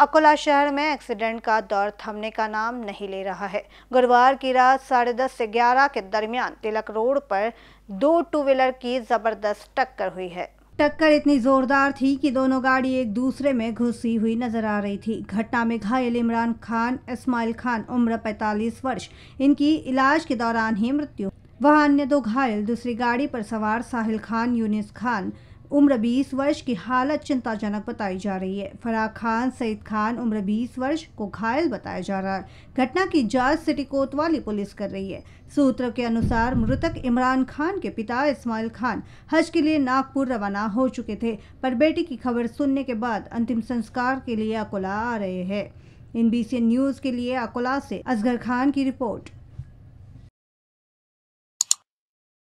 अकोला शहर में एक्सीडेंट का दौर थमने का नाम नहीं ले रहा है गुरुवार की रात साढ़े दस से ग्यारह के दरमियान तिलक रोड पर दो टू व्हीलर की जबरदस्त टक्कर हुई है टक्कर इतनी जोरदार थी कि दोनों गाड़ी एक दूसरे में घुसी हुई नजर आ रही थी घटना में घायल इमरान खान इस्माइल खान उम्र पैतालीस वर्ष इनकी इलाज के दौरान ही मृत्यु वहां अन्य दो घायल दूसरी गाड़ी पर सवार साहिल खान यूनिस खान उम्र 20 वर्ष की हालत चिंताजनक बताई जा रही है फराह खान सईद खान उम्र 20 वर्ष को घायल बताया जा रहा है घटना की जांच सिटी कोतवाली पुलिस कर रही है सूत्रों के अनुसार मृतक इमरान खान के पिता इस्माइल खान हज के लिए नागपुर रवाना हो चुके थे पर बेटी की खबर सुनने के बाद अंतिम संस्कार के लिए अकोला आ रहे हैं इन बी न्यूज़ के लिए अकोला से असगर खान की रिपोर्ट